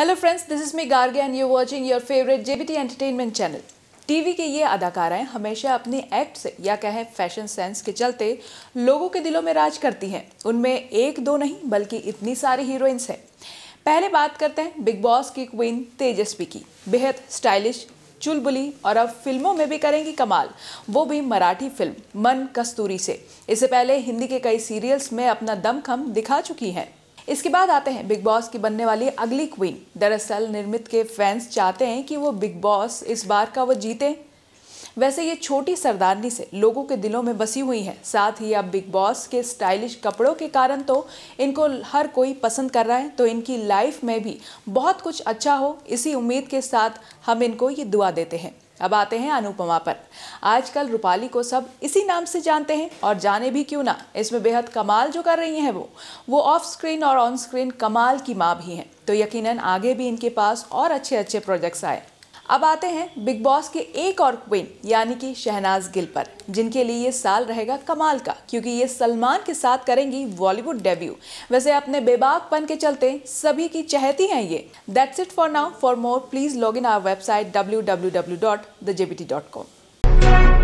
hello friends this is me Garge and you watching your favourite JBT entertainment channel TV के ये अदाकाराएं हमेशा अपने act से या कहें फैशन सेंस के चलते लोगों के दिलों में राज करती हैं उनमें एक दो नहीं बल्कि इतनी सारी हीरोइंस हैं पहले बात करते हैं बिग बॉस की क्वीन तेजस्वी की बेहद स्टाइलिश चुलबुली और अब फिल्मों में भी करेंगी कमाल वो भी मराठी फिल्म मन कस्तूरी से इससे पहले हिंदी के कई सीरियल्स में अपना दमखम दिखा चुकी हैं इसके बाद आते हैं बिग बॉस की बनने वाली अगली क्वीन दरअसल निर्मित के फैंस चाहते हैं कि वो बिग बॉस इस बार का वो जीते वैसे ये छोटी सरदारनी से लोगों के दिलों में बसी हुई है साथ ही अब बिग बॉस के स्टाइलिश कपड़ों के कारण तो इनको हर कोई पसंद कर रहा है तो इनकी लाइफ में भी बहुत कुछ अच्छा हो इसी उम्मीद के साथ हम इनको ये दुआ देते हैं अब आते हैं अनुपमा पर आजकल रूपाली को सब इसी नाम से जानते हैं और जाने भी क्यों ना इसमें बेहद कमाल जो कर रही हैं वो वो ऑफ स्क्रीन और ऑन स्क्रीन कमाल की माँ भी हैं तो यकीनन आगे भी इनके पास और अच्छे अच्छे प्रोजेक्ट्स आए अब आते हैं बिग बॉस के एक और क्वीन यानी कि शहनाज गिल पर जिनके लिए ये साल रहेगा कमाल का क्योंकि ये सलमान के साथ करेंगी बॉलीवुड डेब्यू वैसे अपने बेबाकपन के चलते सभी की चहती हैं ये that's it for now for more please log in our website W W W dot the J B T dot com